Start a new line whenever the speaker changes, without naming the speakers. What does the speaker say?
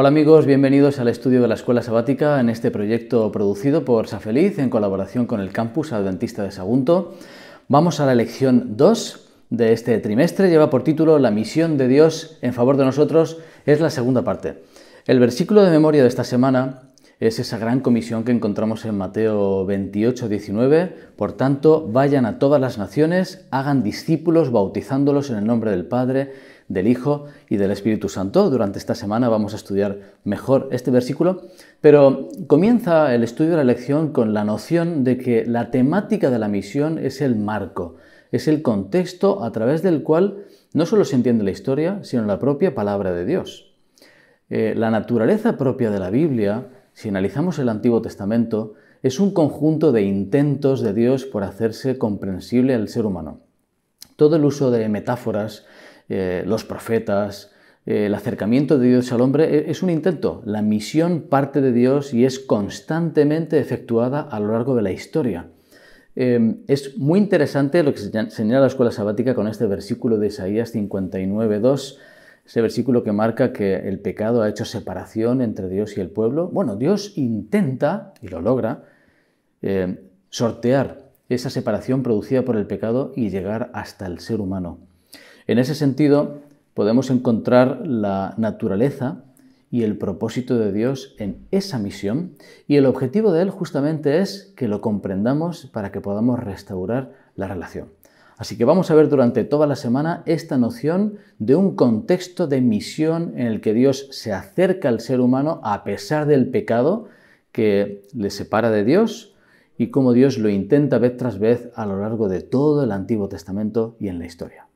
Hola amigos, bienvenidos al estudio de la Escuela Sabática en este proyecto producido por Safeliz en colaboración con el Campus Adventista de Sagunto. Vamos a la lección 2 de este trimestre, lleva por título La misión de Dios en favor de nosotros, es la segunda parte. El versículo de memoria de esta semana es esa gran comisión que encontramos en Mateo 28, 19. Por tanto, vayan a todas las naciones, hagan discípulos bautizándolos en el nombre del Padre del Hijo y del Espíritu Santo. Durante esta semana vamos a estudiar mejor este versículo, pero comienza el estudio de la lección con la noción de que la temática de la misión es el marco, es el contexto a través del cual no solo se entiende la historia, sino la propia palabra de Dios. Eh, la naturaleza propia de la Biblia, si analizamos el Antiguo Testamento, es un conjunto de intentos de Dios por hacerse comprensible al ser humano. Todo el uso de metáforas, eh, los profetas, eh, el acercamiento de Dios al hombre, eh, es un intento. La misión parte de Dios y es constantemente efectuada a lo largo de la historia. Em, es muy interesante lo que señala la escuela sabática con este versículo de Isaías 59.2, ese versículo que marca que el pecado ha hecho separación entre Dios y el pueblo. Bueno, Dios intenta, y lo logra, em, sortear esa separación producida por el pecado y llegar hasta el ser humano. En ese sentido, podemos encontrar la naturaleza y el propósito de Dios en esa misión y el objetivo de Él justamente es que lo comprendamos para que podamos restaurar la relación. Así que vamos a ver durante toda la semana esta noción de un contexto de misión en el que Dios se acerca al ser humano a pesar del pecado que le separa de Dios y cómo Dios lo intenta vez tras vez a lo largo de todo el Antiguo Testamento y en la historia.